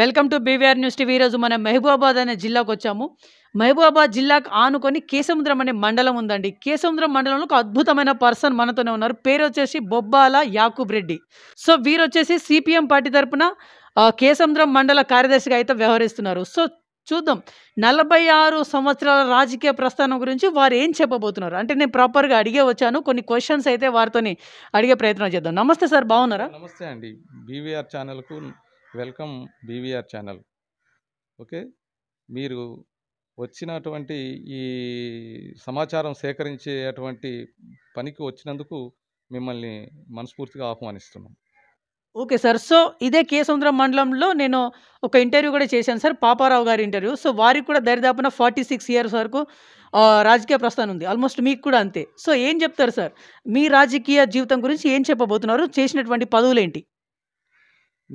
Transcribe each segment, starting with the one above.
welcome to BVR news TV ఈరోజు మనం మహబూబాబాద్ అనే జిల్లాకు వచ్చాము మహబూబాబాద్ జిల్లాకు ఆనుకొని కేసముద్రం అనే మండలం ఉందండి కేసముద్రం మండలంలో ఒక అద్భుతమైన పర్సన్ మనతోనే ఉన్నారు పేరు వచ్చేసి బొబ్బాల యాకూబ్ రెడ్డి సో వీరు వచ్చేసి సిపిఎం పార్టీ తరఫున కేసముద్రం మండల కార్యదర్శిగా అయితే వ్యవహరిస్తున్నారు సో చూద్దాం నలభై ఆరు సంవత్సరాల రాజకీయ ప్రస్థానం గురించి వారు ఏం చెప్పబోతున్నారు అంటే నేను ప్రాపర్గా అడిగే వచ్చాను కొన్ని క్వశ్చన్స్ అయితే వారితో అడిగే ప్రయత్నం చేద్దాం నమస్తే సార్ బాగున్నారా నమస్తే అండి బీవీఆర్ ఛానల్కు వెల్కమ్ బీవీఆర్ ఛానల్ ఓకే మీరు వచ్చినటువంటి ఈ సమాచారం సేకరించేటువంటి పనికి వచ్చినందుకు మిమ్మల్ని మనస్ఫూర్తిగా ఆహ్వానిస్తున్నాం ఓకే సార్ సో ఇదే కేసముద్రం మండలంలో నేను ఒక ఇంటర్వ్యూ కూడా చేశాను సార్ పాపారావు గారి ఇంటర్వ్యూ సో వారికి కూడా దరిదాపున ఫార్టీ సిక్స్ ఇయర్స్ వరకు రాజకీయ ప్రస్థానం ఉంది ఆల్మోస్ట్ మీకు కూడా అంతే సో ఏం చెప్తారు సార్ మీ రాజకీయ జీవితం గురించి ఏం చెప్పబోతున్నారు చేసినటువంటి పదవులు ఏంటి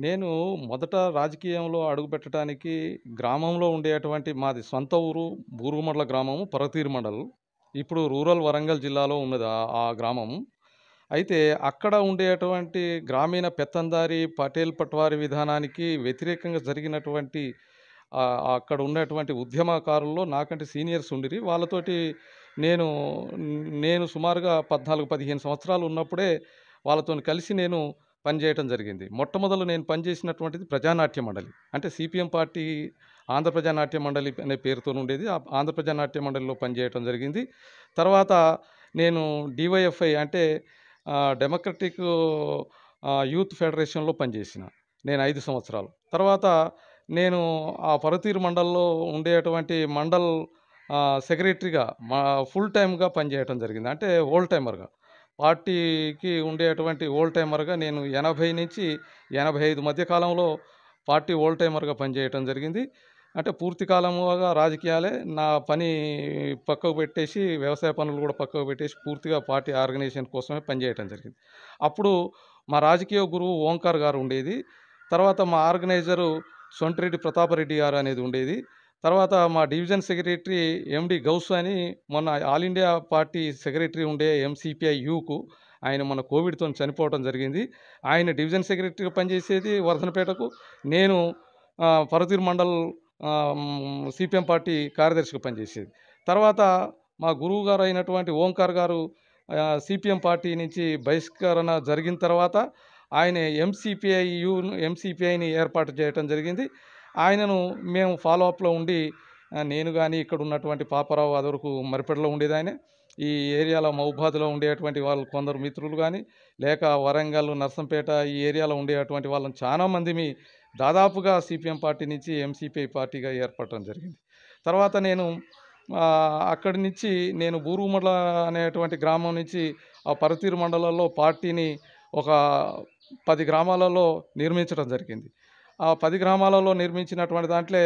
నేను మొదట రాజకీయంలో అడుగుపెట్టడానికి గ్రామంలో ఉండేటువంటి మాది సొంత ఊరు బూరుగుమండల గ్రామము పరతీరు మండల్ ఇప్పుడు రూరల్ వరంగల్ జిల్లాలో ఉన్నది ఆ ఆ గ్రామం అయితే అక్కడ ఉండేటువంటి గ్రామీణ పెత్తందారి పటేల్ పట్వారి విధానానికి వ్యతిరేకంగా జరిగినటువంటి అక్కడ ఉన్నటువంటి ఉద్యమకారుల్లో నాకంటే సీనియర్స్ ఉండిరి వాళ్ళతోటి నేను నేను సుమారుగా పద్నాలుగు పదిహేను సంవత్సరాలు ఉన్నప్పుడే వాళ్ళతో కలిసి నేను పనిచేయటం జరిగింది మొట్టమొదలు నేను పనిచేసినటువంటిది ప్రజానాట్య మండలి అంటే సిపిఎం పార్టీ ఆంధ్ర నాట్య మండలి అనే పేరుతో ఉండేది ఆంధ్ర నాట్య మండలిలో పనిచేయటం జరిగింది తర్వాత నేను డివైఎఫ్ఐ అంటే డెమోక్రటిక్ యూత్ ఫెడరేషన్లో పనిచేసిన నేను ఐదు సంవత్సరాలు తర్వాత నేను ఆ పరతీరు మండల్లో ఉండేటువంటి మండల్ సెక్రటరీగా మా ఫుల్ టైమ్గా పనిచేయటం జరిగింది అంటే ఓల్డ్ టైమర్గా పార్టీకి ఉండేటువంటి ఓల్డ్ టైమర్గా నేను ఎనభై నుంచి ఎనభై ఐదు మధ్యకాలంలో పార్టీ ఓల్డ్ టైమర్గా పనిచేయటం జరిగింది అంటే పూర్తి కాలముగా రాజకీయాలే నా పని పక్కకు పెట్టేసి వ్యవసాయ పనులు కూడా పక్కకు పెట్టేసి పూర్తిగా పార్టీ ఆర్గనైజేషన్ కోసమే పనిచేయటం జరిగింది అప్పుడు మా రాజకీయ గురువు ఓంకార్ గారు ఉండేది తర్వాత మా ఆర్గనైజరు సొంటిరెడ్డి ప్రతాపరెడ్డి గారు అనేది ఉండేది తర్వాత మా డివిజన్ సెక్రటరీ ఎండి గౌస్ అని మొన్న ఆల్ ఇండియా పార్టీ సెక్రటరీ ఉండే ఎంసీపీఐ యూకు ఆయన మన కోవిడ్తో చనిపోవడం జరిగింది ఆయన డివిజన్ సెక్రటరీగా పనిచేసేది వర్ధనపేటకు నేను పరతీర్ మండల్ సిపిఎం పార్టీ కార్యదర్శిగా పనిచేసేది తర్వాత మా గురువు గారు అయినటువంటి ఓంకార్ గారు సిపిఎం పార్టీ నుంచి బహిష్కరణ జరిగిన తర్వాత ఆయన ఎంసీపీఐ యూ ఎంసీపీఐని ఏర్పాటు చేయడం జరిగింది ఆయనను మేము ఫాలో అప్లో ఉండి నేను కానీ ఇక్కడ ఉన్నటువంటి పాపరావు అది వరకు మరిపెడలో ఉండేది ఈ ఏరియాలో మౌబాద్లో ఉండేటువంటి వాళ్ళు కొందరు మిత్రులు కానీ లేక వరంగల్ నర్సంపేట ఈ ఏరియాలో ఉండేటువంటి వాళ్ళని చాలామంది మీ దాదాపుగా సిపిఎం పార్టీ నుంచి ఎంసీపీ పార్టీగా ఏర్పడటం జరిగింది తర్వాత నేను అక్కడి నుంచి నేను బూరుగుమడ్ల అనేటువంటి గ్రామం నుంచి ఆ పరతీరు మండలంలో పార్టీని ఒక పది గ్రామాలలో నిర్మించడం జరిగింది ఆ పది గ్రామాలలో నిర్మించినటువంటి దాంట్లో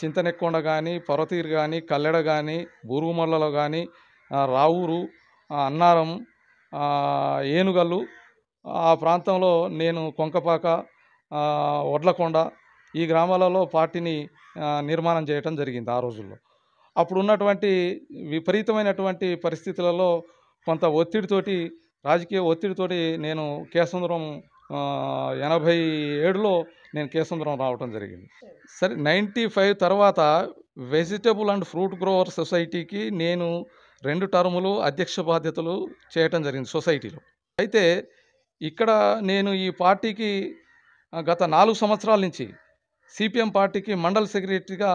చింతనెక్కొండ కానీ పర్వతీరు కానీ కల్లెడ కానీ బూరుగుమల్లలో కానీ రావూరు అన్నారం ఏనుగల్లు ఆ ప్రాంతంలో నేను కొంకపాక వడ్లకొండ ఈ గ్రామాలలో పార్టీని నిర్మాణం చేయటం జరిగింది ఆ రోజుల్లో అప్పుడు ఉన్నటువంటి విపరీతమైనటువంటి పరిస్థితులలో కొంత ఒత్తిడితోటి రాజకీయ ఒత్తిడితోటి నేను కేసముద్రం ఎనభై ఏడులో నేను కేసుందరం రావటం జరిగింది సరే నైంటీ ఫైవ్ తర్వాత వెజిటబుల్ అండ్ ఫ్రూట్ గ్రోవర్ సొసైటీకి నేను రెండు టర్ములు అధ్యక్ష బాధ్యతలు చేయటం జరిగింది సొసైటీలో అయితే ఇక్కడ నేను ఈ పార్టీకి గత నాలుగు సంవత్సరాల నుంచి సిపిఎం పార్టీకి మండల సెక్రటరీగా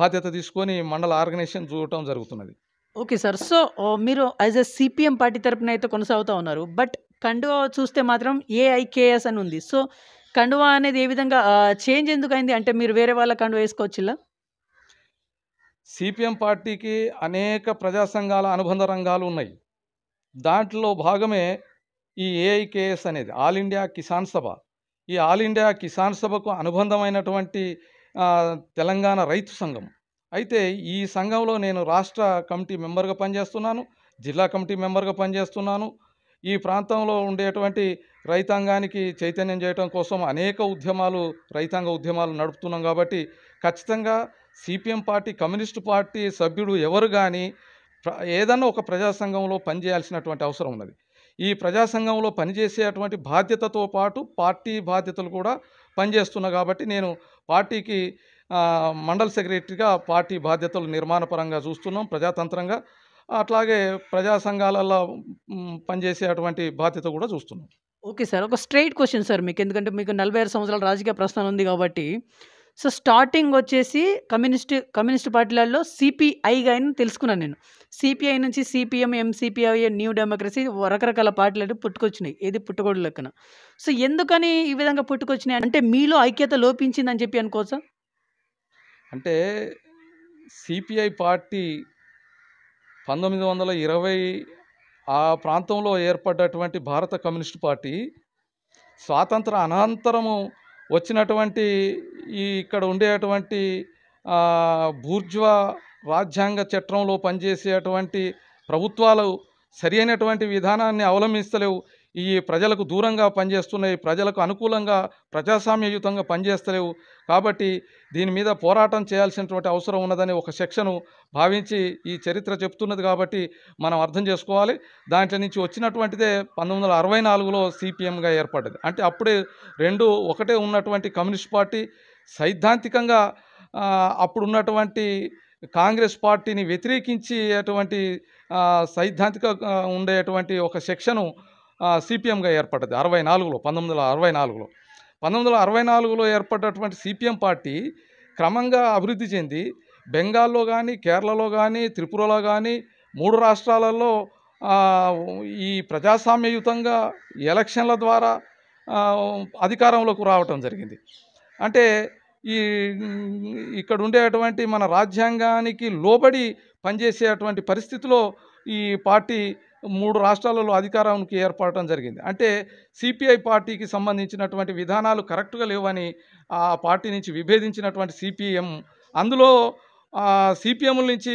బాధ్యత తీసుకొని మండల ఆర్గనైజేషన్ చూడటం జరుగుతున్నది ఓకే సార్ సో మీరు యాజ్ ఎ సిపిఎం పార్టీ తరఫున అయితే కొనసాగుతూ ఉన్నారు బట్ కండువా చూస్తే మాత్రం ఏఐకేఎస్ అని ఉంది సో కండువా అనేది ఏ విధంగా చేంజ్ ఎందుకు అయింది అంటే మీరు వేరే వాళ్ళ కండువా వేసుకోవచ్చులా సిపిఎం పార్టీకి అనేక ప్రజా సంఘాల అనుబంధ రంగాలు ఉన్నాయి దాంట్లో భాగమే ఈ ఏఐకేఎస్ అనేది ఆల్ ఇండియా కిసాన్ సభ ఈ ఆల్ ఇండియా కిసాన్ సభకు అనుబంధమైనటువంటి తెలంగాణ రైతు సంఘం అయితే ఈ సంఘంలో నేను రాష్ట్ర కమిటీ మెంబర్గా పనిచేస్తున్నాను జిల్లా కమిటీ మెంబర్గా పనిచేస్తున్నాను ఈ ప్రాంతంలో ఉండేటువంటి రైతాంగానికి చైతన్యం చేయటం కోసం అనేక ఉద్యమాలు రైతాంగ ఉద్యమాలు నడుపుతున్నాం కాబట్టి ఖచ్చితంగా సిపిఎం పార్టీ కమ్యూనిస్టు పార్టీ సభ్యుడు ఎవరు కానీ ఏదన్నా ఒక ప్రజాసంఘంలో పనిచేయాల్సినటువంటి అవసరం ఉన్నది ఈ ప్రజాసంఘంలో పనిచేసేటువంటి బాధ్యతతో పాటు పార్టీ బాధ్యతలు కూడా పనిచేస్తున్నా కాబట్టి నేను పార్టీకి మండల్ సెక్రటరీగా పార్టీ బాధ్యతలు నిర్మాణపరంగా చూస్తున్నాం ప్రజాతంత్రంగా అట్లాగే ప్రజా సంఘాలలో పనిచేసేటువంటి బాధ్యత కూడా చూస్తున్నాం ఓకే సార్ ఒక స్ట్రైట్ క్వశ్చన్ సార్ మీకు ఎందుకంటే మీకు నలభై ఆరు సంవత్సరాల రాజకీయ ప్రస్థానం ఉంది కాబట్టి సో స్టార్టింగ్ వచ్చేసి కమ్యూనిస్ట్ కమ్యూనిస్ట్ పార్టీలలో సిపిఐగా అని తెలుసుకున్నాను నేను సిపిఐ నుంచి సిపిఎం ఎంసిపిఐ న్యూ డెమోక్రసీ రకరకాల పార్టీలు అంటే పుట్టుకొచ్చినాయి ఏది పుట్టుకోడు లెక్కన సో ఎందుకని ఈ విధంగా పుట్టుకొచ్చినాయి అంటే మీలో ఐక్యత లోపించిందని చెప్పి అనుకోవచ్చా అంటే సిపిఐ పార్టీ పంతొమ్మిది వందల ఇరవై ఆ ప్రాంతంలో ఏర్పడ్డటువంటి భారత కమ్యూనిస్ట్ పార్టీ స్వాతంత్ర అనంతరము వచ్చినటువంటి ఈ ఇక్కడ ఉండేటువంటి బూర్జ్వా రాజ్యాంగ చట్టంలో పనిచేసేటువంటి ప్రభుత్వాలు సరి అయినటువంటి విధానాన్ని అవలంబిస్తలేవు ఈ ప్రజలకు దూరంగా పనిచేస్తున్నాయి ప్రజలకు అనుకూలంగా ప్రజాస్వామ్యయుతంగా పనిచేస్తలేవు కాబట్టి దీని మీద పోరాటం చేయాల్సినటువంటి అవసరం ఉన్నదని ఒక సెక్షను భావించి ఈ చరిత్ర చెప్తున్నది కాబట్టి మనం అర్థం చేసుకోవాలి దాంట్లో నుంచి వచ్చినటువంటిదే పంతొమ్మిది వందల అరవై నాలుగులో సిపిఎంగా ఏర్పడ్డది అంటే అప్పుడే రెండు ఒకటే ఉన్నటువంటి కమ్యూనిస్ట్ పార్టీ సైద్ధాంతికంగా అప్పుడు ఉన్నటువంటి కాంగ్రెస్ పార్టీని వ్యతిరేకించి అటువంటి సైద్ధాంతిక ఉండేటువంటి ఒక సెక్షను సిపిఎంగా ఏర్పడ్డది అరవై నాలుగులో పంతొమ్మిది వందల అరవై నాలుగులో పంతొమ్మిది వందల అరవై నాలుగులో ఏర్పడ్డటువంటి సిపిఎం పార్టీ క్రమంగా అభివృద్ధి చెంది బెంగాల్లో కానీ కేరళలో కానీ త్రిపురలో కానీ మూడు రాష్ట్రాలలో ఈ ప్రజాస్వామ్యయుతంగా ఎలక్షన్ల ద్వారా అధికారంలోకి రావటం జరిగింది అంటే ఈ ఇక్కడ ఉండేటువంటి మన రాజ్యాంగానికి లోబడి పనిచేసేటువంటి పరిస్థితిలో ఈ పార్టీ మూడు రాష్ట్రాలలో అధికారానికి ఏర్పడటం జరిగింది అంటే సిపిఐ పార్టీకి సంబంధించినటువంటి విధానాలు కరెక్ట్గా లేవని ఆ పార్టీ నుంచి విభేదించినటువంటి సిపిఎం అందులో సిపిఎంల నుంచి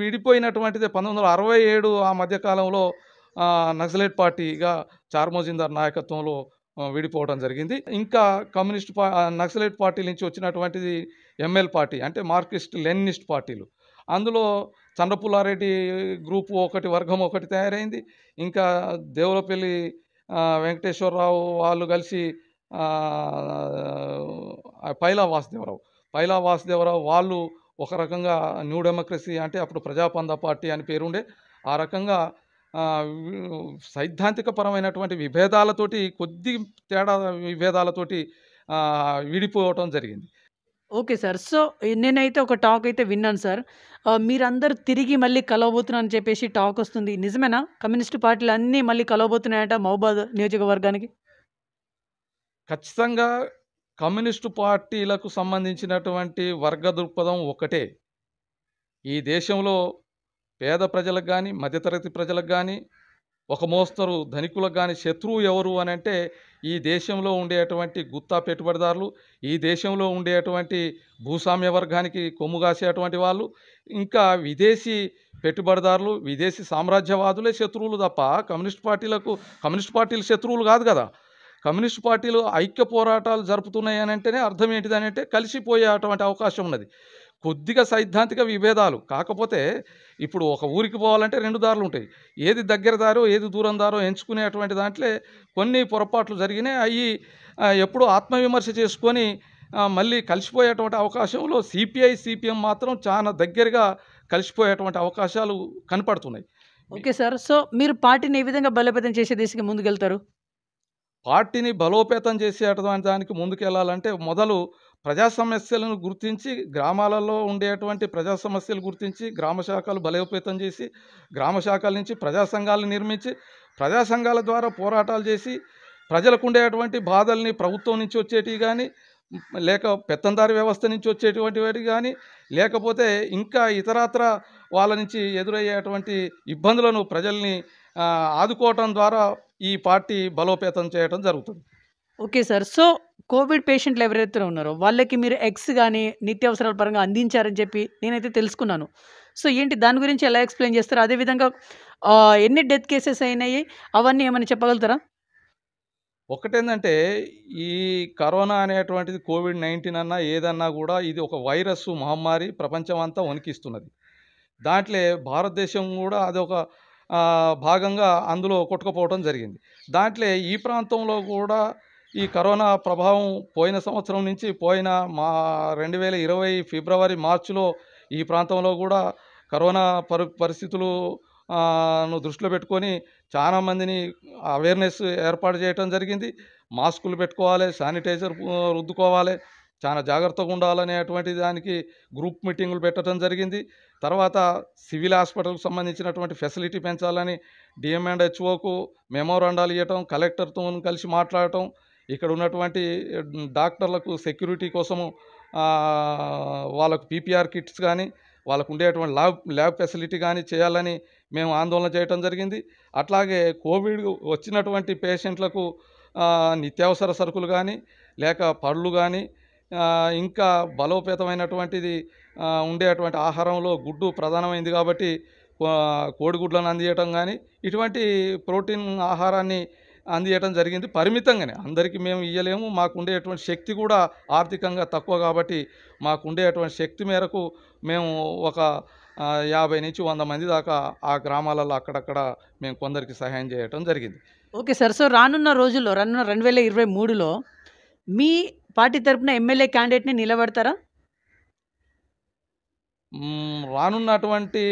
విడిపోయినటువంటిదే పంతొమ్మిది వందల అరవై ఏడు ఆ మధ్యకాలంలో నక్సలైట్ పార్టీగా చార్మోజిందర్ నాయకత్వంలో విడిపోవడం జరిగింది ఇంకా కమ్యూనిస్ట్ పా నక్సలైట్ పార్టీ నుంచి వచ్చినటువంటిది ఎంఎల్ పార్టీ అంటే మార్క్సిస్ట్ లెనినిస్ట్ పార్టీలు అందులో చంద్రపుల్లారెడ్డి గ్రూప్ ఒకటి వర్గం ఒకటి తయారైంది ఇంకా దేవులపల్లి వెంకటేశ్వరరావు వాళ్ళు కలిసి పైలా వాసుదేవరావు పైలా వాసుదేవరావు వాళ్ళు ఒక రకంగా న్యూ డెమోక్రసీ అంటే అప్పుడు ప్రజాపంద పార్టీ అని పేరుండే ఆ రకంగా సైద్ధాంతిక పరమైనటువంటి విభేదాలతోటి కొద్ది తేడా విభేదాలతోటి విడిపోవటం జరిగింది ఓకే సార్ సో నేనైతే ఒక టాక్ అయితే విన్నాను సార్ మీరందరూ తిరిగి మళ్ళీ కలవబోతున్నా అని చెప్పేసి టాక్ వస్తుంది నిజమేనా కమ్యూనిస్టు పార్టీలు అన్నీ మళ్ళీ కలవబోతున్నాయట మహబాద్ నియోజకవర్గానికి ఖచ్చితంగా కమ్యూనిస్టు పార్టీలకు సంబంధించినటువంటి వర్గ దృక్పథం ఒకటే ఈ దేశంలో పేద ప్రజలకు కానీ మధ్యతరగతి ప్రజలకు కానీ ఒక మోస్తరు ధనికులకు కానీ శత్రువు ఎవరు అని అంటే ఈ దేశంలో ఉండేటువంటి గుత్తా పెట్టుబడిదారులు ఈ దేశంలో ఉండేటువంటి భూస్వామ్య వర్గానికి కొమ్ము వాళ్ళు ఇంకా విదేశీ పెట్టుబడిదారులు విదేశీ సామ్రాజ్యవాదులే శత్రువులు తప్ప కమ్యూనిస్ట్ పార్టీలకు కమ్యూనిస్ట్ పార్టీలు శత్రువులు కాదు కదా కమ్యూనిస్ట్ పార్టీలు ఐక్య పోరాటాలు జరుపుతున్నాయని అంటేనే అర్థం ఏంటిదని అంటే కలిసిపోయేటువంటి అవకాశం ఉన్నది కొద్దిగా సైద్ధాంతిక విభేదాలు కాకపోతే ఇప్పుడు ఒక ఊరికి పోవాలంటే రెండు దారులు ఉంటాయి ఏది దగ్గర దారో ఏది దూరం దారో ఎంచుకునేటువంటి దాంట్లో కొన్ని పొరపాట్లు జరిగినాయి అవి ఎప్పుడు ఆత్మవిమర్శ చేసుకొని మళ్ళీ కలిసిపోయేటువంటి అవకాశంలో సిపిఐ సిపిఎం మాత్రం చాలా దగ్గరగా కలిసిపోయేటువంటి అవకాశాలు కనపడుతున్నాయి ఓకే సార్ సో మీరు పార్టీని ఏ విధంగా బలోపేతం చేసే దిశగా ముందుకెళ్తారు పార్టీని బలోపేతం చేసేటువంటి దానికి ముందుకెళ్ళాలంటే మొదలు ప్రజా సమస్యలను గుర్తించి గ్రామాలలో ఉండేటువంటి ప్రజా సమస్యలు గుర్తించి గ్రామ శాఖలు బలోపేతం చేసి గ్రామ శాఖల నుంచి ప్రజా సంఘాలను నిర్మించి ప్రజా సంఘాల ద్వారా పోరాటాలు చేసి ప్రజలకు ఉండేటువంటి బాధల్ని ప్రభుత్వం నుంచి వచ్చేటివి కానీ లేక పెత్తందారి వ్యవస్థ నుంచి వచ్చేటువంటి వాటి కానీ లేకపోతే ఇంకా ఇతరత్ర వాళ్ళ నుంచి ఎదురయ్యేటువంటి ఇబ్బందులను ప్రజల్ని ఆదుకోవటం ద్వారా ఈ పార్టీ బలోపేతం చేయడం జరుగుతుంది ఓకే సార్ సో కోవిడ్ పేషెంట్లు ఎవరైతే ఉన్నారో వాళ్ళకి మీరు ఎగ్స్ కానీ నిత్యావసరాల పరంగా అందించారని చెప్పి నేనైతే తెలుసుకున్నాను సో ఏంటి దాని గురించి ఎలా ఎక్స్ప్లెయిన్ చేస్తారు అదేవిధంగా ఎన్ని డెత్ కేసెస్ అయినాయి అవన్నీ ఏమైనా చెప్పగలుగుతారా ఒకటేందంటే ఈ కరోనా అనేటువంటిది కోవిడ్ నైన్టీన్ అన్నా ఏదన్నా కూడా ఇది ఒక వైరస్ మహమ్మారి ప్రపంచమంతా వణికిస్తున్నది దాంట్లో భారతదేశం కూడా అది ఒక భాగంగా అందులో కొట్టుకుపోవడం జరిగింది దాంట్లో ఈ ప్రాంతంలో కూడా ఈ కరోనా ప్రభావం పోయిన సంవత్సరం నుంచి పోయిన మా రెండు వేల ఇరవై ఫిబ్రవరి మార్చిలో ఈ ప్రాంతంలో కూడా కరోనా పరి పరిస్థితులు దృష్టిలో పెట్టుకొని చాలామందిని అవేర్నెస్ ఏర్పాటు చేయడం జరిగింది మాస్కులు పెట్టుకోవాలి శానిటైజర్ రుద్దుకోవాలి చాలా జాగ్రత్తగా ఉండాలనేటువంటి దానికి గ్రూప్ మీటింగులు పెట్టడం జరిగింది తర్వాత సివిల్ హాస్పిటల్కు సంబంధించినటువంటి ఫెసిలిటీ పెంచాలని డిఎంఎండ్ హెచ్ఓకు మెమోరాండాలు ఇవ్వటం కలెక్టర్తో కలిసి మాట్లాడటం ఇక్కడ ఉన్నటువంటి డాక్టర్లకు సెక్యూరిటీ కోసము వాళ్ళకు పీపీఆర్ కిట్స్ కానీ వాళ్ళకు ఉండేటువంటి ల్యాబ్ ల్యాబ్ ఫెసిలిటీ కానీ చేయాలని మేము ఆందోళన చేయటం జరిగింది అట్లాగే కోవిడ్ వచ్చినటువంటి పేషెంట్లకు నిత్యావసర సరుకులు కానీ లేక పళ్ళు కానీ ఇంకా బలోపేతమైనటువంటిది ఉండేటువంటి ఆహారంలో గుడ్డు ప్రధానమైంది కాబట్టి కోడిగుడ్లను అందియటం కానీ ఇటువంటి ప్రోటీన్ ఆహారాన్ని అందియటం జరిగింది పరిమితంగానే అందరికీ మేము ఇయ్యలేము మాకుండేటువంటి శక్తి కూడా ఆర్థికంగా తక్కువ కాబట్టి మాకుండేటువంటి శక్తి మేరకు మేము ఒక యాభై నుంచి వంద మంది దాకా ఆ గ్రామాలలో అక్కడక్కడ మేము కొందరికి సహాయం చేయటం జరిగింది ఓకే సార్ సో రానున్న రోజుల్లో రానున్న రెండు వేల ఇరవై మూడులో మీ పార్టీ తరఫున ఎమ్మెల్యే క్యాండిడేట్ని నిలబడతారా రానున్నటువంటి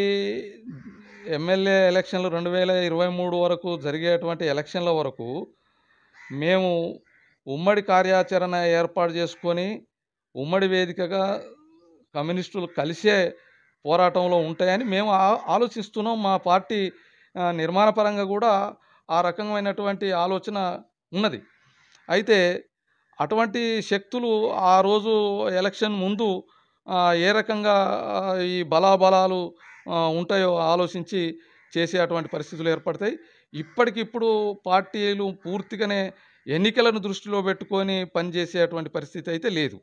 ఎమ్మెల్యే ఎలక్షన్లు రెండు వేల ఇరవై మూడు వరకు జరిగేటువంటి ఎలక్షన్ల వరకు మేము ఉమ్మడి కార్యాచరణ ఏర్పాటు చేసుకొని ఉమ్మడి వేదికగా కమ్యూనిస్టులు కలిసే పోరాటంలో ఉంటాయని మేము ఆలోచిస్తున్నాం మా పార్టీ నిర్మాణపరంగా కూడా ఆ రకమైనటువంటి ఆలోచన ఉన్నది అయితే అటువంటి శక్తులు ఆ రోజు ఎలక్షన్ ముందు ఏ రకంగా ఈ బలాబలాలు ఉంటాయో ఆలోచించి చేసే అటువంటి పరిస్థితులు ఏర్పడతాయి ఇప్పటికిప్పుడు పార్టీలు పూర్తిగానే ఎన్నికలను దృష్టిలో పెట్టుకొని పనిచేసేటువంటి పరిస్థితి అయితే లేదు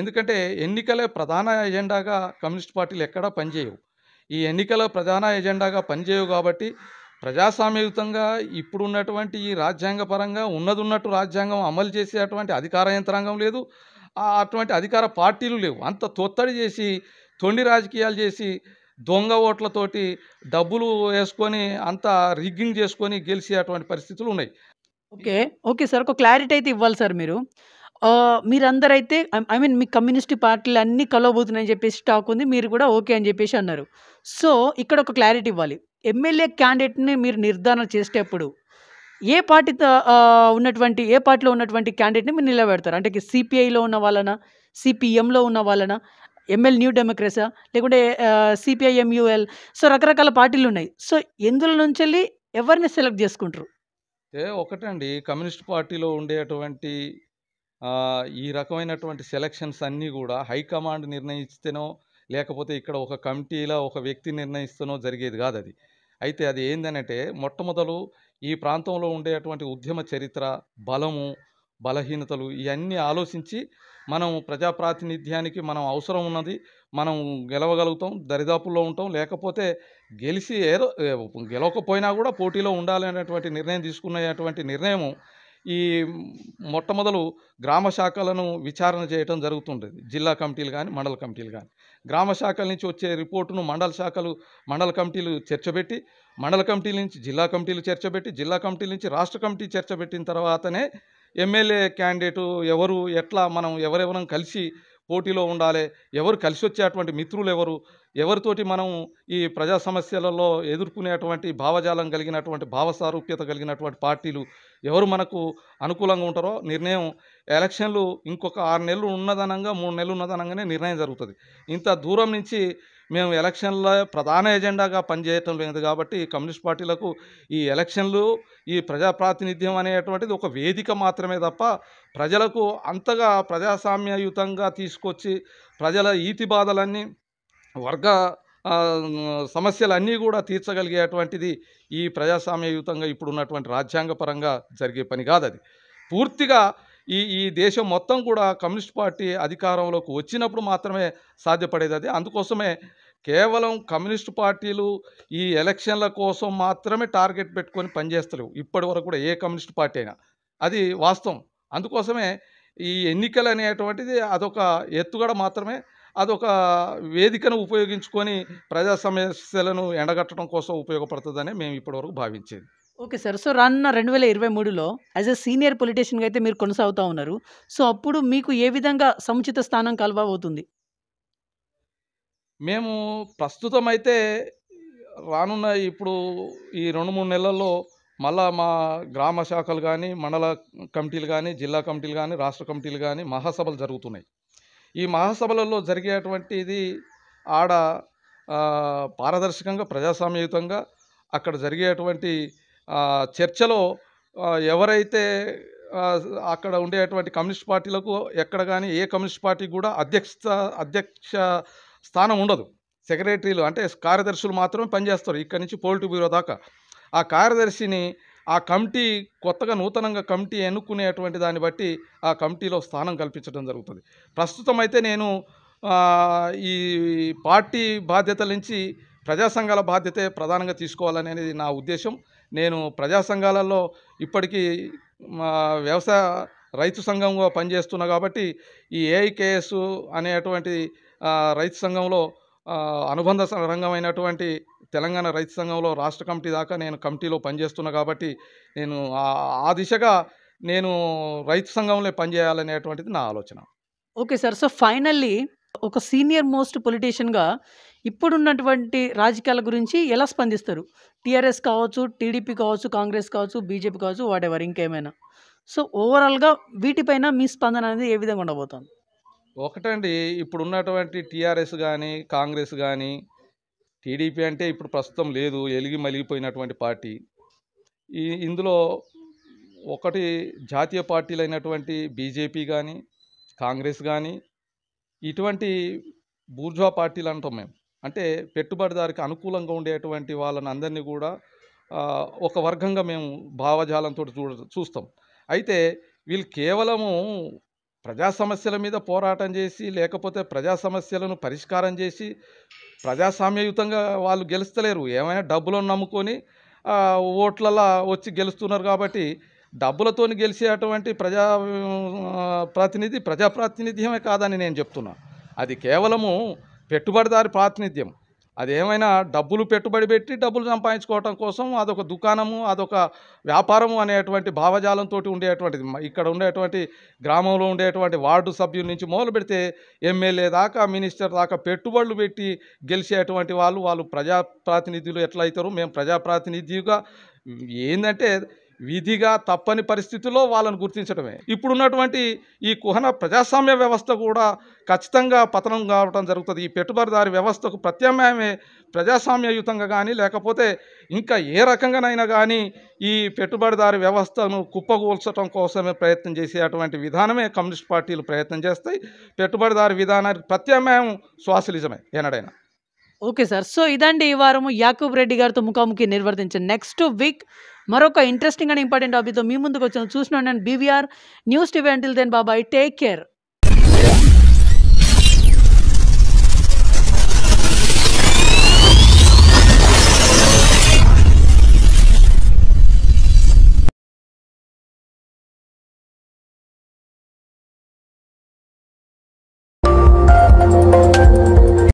ఎందుకంటే ఎన్నికలే ప్రధాన ఎజెండాగా కమ్యూనిస్ట్ పార్టీలు ఎక్కడా పనిచేయవు ఈ ఎన్నికల ప్రధాన ఎజెండాగా పనిచేయవు కాబట్టి ప్రజాస్వామ్యయుతంగా ఇప్పుడున్నటువంటి ఈ రాజ్యాంగ పరంగా ఉన్నది ఉన్నట్టు రాజ్యాంగం అమలు చేసేటువంటి అధికార యంత్రాంగం లేదు అటువంటి అధికార పార్టీలు లేవు అంత తొత్తడి చేసి తొండి రాజకీయాలు చేసి దొంగ ఓట్లతోటి డబ్బులు వేసుకొని అంతా రిగ్గింగ్ చేసుకొని అటువంటి పరిస్థితులు ఉన్నాయి ఓకే ఓకే సార్ ఒక క్లారిటీ అయితే ఇవ్వాలి సార్ మీరు మీరందరైతే ఐ మీన్ మీ కమ్యూనిస్ట్ పార్టీలు అన్నీ కలవబోతున్నాయని చెప్పేసి టాక్ ఉంది మీరు కూడా ఓకే అని చెప్పేసి అన్నారు సో ఇక్కడ ఒక క్లారిటీ ఇవ్వాలి ఎమ్మెల్యే క్యాండిడేట్ని మీరు నిర్ధారణ చేసేటప్పుడు ఏ పార్టీ ఉన్నటువంటి ఏ పార్టీలో ఉన్నటువంటి క్యాండిడేట్ని మీరు నిలబెడతారు అంటే సిపిఐలో ఉన్న వాళ్ళనా సిపిఎంలో ఉన్న వాళ్ళనా ఎంఎల్ న్యూ డెమోక్రసా లేకుంటే సిపిఐ ఎంయుఎల్ సో రకరకాల పార్టీలు ఉన్నాయి సో ఎందులో నుంచి వెళ్ళి ఎవరిని సెలెక్ట్ చేసుకుంటారు ఒకటండి కమ్యూనిస్ట్ పార్టీలో ఉండేటువంటి ఈ రకమైనటువంటి సెలక్షన్స్ అన్నీ కూడా హైకమాండ్ నిర్ణయిస్తేనో లేకపోతే ఇక్కడ ఒక కమిటీలో ఒక వ్యక్తి నిర్ణయిస్తేనో జరిగేది కాదు అది అయితే అది ఏంటనంటే మొట్టమొదలు ఈ ప్రాంతంలో ఉండేటువంటి ఉద్యమ చరిత్ర బలము బలహీనతలు ఇవన్నీ ఆలోచించి మనం ప్రజాప్రాతినిధ్యానికి మనం అవసరం ఉన్నది మనం గెలవగలుగుతాం దరిదాపుల్లో ఉంటాం లేకపోతే గెలిచి ఏదో గెలవకపోయినా కూడా పోటీలో ఉండాలనేటువంటి నిర్ణయం తీసుకునేటువంటి నిర్ణయం ఈ మొట్టమొదలు గ్రామ శాఖలను విచారణ చేయటం జరుగుతుండేది జిల్లా కమిటీలు కానీ మండల కమిటీలు కానీ గ్రామ శాఖల నుంచి వచ్చే రిపోర్టును మండల శాఖలు మండల కమిటీలు చర్చబెట్టి మండల కమిటీల నుంచి జిల్లా కమిటీలు చర్చబెట్టి జిల్లా కమిటీల నుంచి రాష్ట్ర కమిటీ చర్చబెట్టిన తర్వాతనే ఎమ్మెల్యే క్యాండిడేటు ఎవరు ఎట్లా మనం ఎవరెవరం కలిసి పోటీలో ఉండాలి ఎవరు కలిసి వచ్చేటువంటి మిత్రులు ఎవరు ఎవరితోటి మనం ఈ ప్రజా సమస్యలలో ఎదుర్కొనేటువంటి భావజాలం కలిగినటువంటి భావసారూప్యత కలిగినటువంటి పార్టీలు ఎవరు మనకు అనుకూలంగా ఉంటారో నిర్ణయం ఎలక్షన్లు ఇంకొక ఆరు నెలలు ఉన్నదనంగా మూడు నెలలు ఉన్నదనంగానే నిర్ణయం జరుగుతుంది ఇంత దూరం నుంచి మేము ఎలక్షన్లో ప్రధాన ఎజెండాగా పనిచేయటం లేదు కాబట్టి కమ్యూనిస్ట్ పార్టీలకు ఈ ఎలక్షన్లు ఈ ప్రజాప్రాతినిధ్యం అనేటువంటిది ఒక వేదిక మాత్రమే తప్ప ప్రజలకు అంతగా ప్రజాస్వామ్యయుతంగా తీసుకొచ్చి ప్రజల ఈతి బాధలన్నీ వర్గ సమస్యలన్నీ కూడా తీర్చగలిగేటువంటిది ఈ ప్రజాస్వామ్యయుతంగా ఇప్పుడున్నటువంటి రాజ్యాంగపరంగా జరిగే పని కాదు అది పూర్తిగా ఈ ఈ దేశం మొత్తం కూడా కమ్యూనిస్ట్ పార్టీ అధికారంలోకి వచ్చినప్పుడు మాత్రమే సాధ్యపడేది అది అందుకోసమే కేవలం కమ్యూనిస్ట్ పార్టీలు ఈ ఎలక్షన్ల కోసం మాత్రమే టార్గెట్ పెట్టుకొని పనిచేస్తలేవు ఇప్పటి వరకు కూడా ఏ కమ్యూనిస్ట్ పార్టీ అయినా అది వాస్తవం అందుకోసమే ఈ ఎన్నికలు అనేటువంటిది అదొక ఎత్తుగడ మాత్రమే అదొక వేదికను ఉపయోగించుకొని ప్రజా సమస్యలను ఎండగట్టడం కోసం ఉపయోగపడుతుందని మేము ఇప్పటివరకు భావించేది ఓకే సార్ సో రానున్న రెండు వేల ఇరవై మూడులో యాజ్ ఎ సీనియర్ పొలిటీషియన్గా అయితే మీరు కొనసాగుతూ ఉన్నారు సో అప్పుడు మీకు ఏ విధంగా సముచిత స్థానం కలవబోతుంది మేము ప్రస్తుతం అయితే రానున్న ఇప్పుడు ఈ రెండు మూడు నెలల్లో మళ్ళా మా గ్రామ శాఖలు కానీ మండల కమిటీలు కానీ జిల్లా కమిటీలు కానీ రాష్ట్ర కమిటీలు కానీ మహాసభలు జరుగుతున్నాయి ఈ మహాసభలలో జరిగేటువంటిది ఆడ పారదర్శకంగా ప్రజాస్వామ్యయుతంగా అక్కడ జరిగేటువంటి చర్చలో ఎవరైతే అక్కడ ఉండేటువంటి కమ్యూనిస్ట్ పార్టీలకు ఎక్కడ కానీ ఏ కమ్యూనిస్ట్ పార్టీ కూడా అధ్యక్ష అధ్యక్ష స్థానం ఉండదు సెక్రటరీలు అంటే కార్యదర్శులు మాత్రమే పనిచేస్తారు ఇక్కడ నుంచి పోలిటిక్ బ్యూరో దాకా ఆ కార్యదర్శిని ఆ కమిటీ కొత్తగా నూతనంగా కమిటీ ఎన్నుకునేటువంటి దాన్ని బట్టి ఆ కమిటీలో స్థానం కల్పించడం జరుగుతుంది ప్రస్తుతం అయితే నేను ఈ పార్టీ బాధ్యతల నుంచి ప్రజా సంఘాల బాధ్యతే ప్రధానంగా తీసుకోవాలనేది నా ఉద్దేశం నేను ప్రజా సంఘాలలో ఇప్పటికీ మా వ్యవసాయ రైతు సంఘంగా పనిచేస్తున్నా కాబట్టి ఈ ఏఐకేఎస్ అనేటువంటి రైతు సంఘంలో అనుబంధ రంగమైనటువంటి తెలంగాణ రైతు సంఘంలో రాష్ట్ర కమిటీ దాకా నేను కమిటీలో పనిచేస్తున్నా కాబట్టి నేను ఆ దిశగా నేను రైతు సంఘంలో పనిచేయాలనేటువంటిది నా ఆలోచన ఓకే సార్ సో ఫైనల్లీ ఒక సీనియర్ మోస్ట్ పొలిటీషియన్గా ఇప్పుడున్నటువంటి రాజకీయాల గురించి ఎలా స్పందిస్తారు టీఆర్ఎస్ కావచ్చు టీడీపీ కావచ్చు కాంగ్రెస్ కావచ్చు బీజేపీ కావచ్చు వాటెవర్ ఇంకేమైనా సో ఓవరాల్గా వీటిపైన మీ స్పందన అనేది ఏ విధంగా ఉండబోతుంది ఒకటండి ఇప్పుడు ఉన్నటువంటి టీఆర్ఎస్ కానీ కాంగ్రెస్ కానీ టీడీపీ అంటే ఇప్పుడు ప్రస్తుతం లేదు ఎలిగి మలిగిపోయినటువంటి పార్టీ ఈ ఇందులో ఒకటి జాతీయ పార్టీలు అయినటువంటి బీజేపీ కానీ కాంగ్రెస్ కానీ ఇటువంటి బూర్జా పార్టీలు అంటాం మేము అంటే పెట్టుబడిదారికి అనుకూలంగా ఉండేటువంటి వాళ్ళని అందరినీ కూడా ఒక వర్గంగా మేము భావజాలంతో చూడ చూస్తాం అయితే వీళ్ళు కేవలము ప్రజా సమస్యల మీద పోరాటం చేసి లేకపోతే ప్రజా సమస్యలను పరిష్కారం చేసి ప్రజాస్వామ్యయుతంగా వాళ్ళు గెలుస్తలేరు ఏమైనా డబ్బులను నమ్ముకొని ఓట్లలా వచ్చి గెలుస్తున్నారు కాబట్టి డబ్బులతో గెలిచేటువంటి ప్రజా ప్రాతినిధి ప్రజాప్రాతినిధ్యమే కాదని నేను చెప్తున్నా అది కేవలము పెట్టుబడిదారి ప్రాతినిధ్యం అదేమైనా డబ్బులు పెట్టుబడి పెట్టి డబ్బులు సంపాదించుకోవటం కోసం అదొక దుకాణము అదొక వ్యాపారము అనేటువంటి భావజాలంతో ఉండేటువంటిది ఇక్కడ ఉండేటువంటి గ్రామంలో ఉండేటువంటి వార్డు సభ్యుల నుంచి మొదలు పెడితే ఎమ్మెల్యే దాకా మినిస్టర్ దాకా పెట్టుబడులు పెట్టి గెలిచేటువంటి వాళ్ళు వాళ్ళు ప్రజాప్రాతినిధులు ఎట్లయితారు మేము ప్రజాప్రాతినిధిగా ఏంటంటే విధిగా తప్పని పరిస్థితుల్లో వాళ్ళను గుర్తించడమే ఇప్పుడున్నటువంటి ఈ కుహన ప్రజాస్వామ్య వ్యవస్థ కూడా ఖచ్చితంగా పతనం కావడం జరుగుతుంది ఈ పెట్టుబడిదారి వ్యవస్థకు ప్రత్యామ్నాయమే ప్రజాస్వామ్యయుతంగా కానీ లేకపోతే ఇంకా ఏ రకంగానైనా కానీ ఈ పెట్టుబడిదారి వ్యవస్థను కుప్పగూల్చడం కోసమే ప్రయత్నం చేసేటువంటి విధానమే కమ్యూనిస్ట్ పార్టీలు ప్రయత్నం చేస్తాయి పెట్టుబడిదారి విధానానికి ప్రత్యామ్నాయం సోషలిజమే ఏనాడైనా ఓకే సార్ సో ఇదండి ఈ వారము యాకూబ్ రెడ్డి గారితో ముఖాముఖి నిర్వర్తించిన నెక్స్ట్ వీక్ మరొక ఇంట్రెస్టింగ్ అండ్ ఇంపార్టెంట్ టాపిక్తో మీ ముందుకు వచ్చిన చూసిన BVR news TV until then బాబాయ్ టేక్ కేర్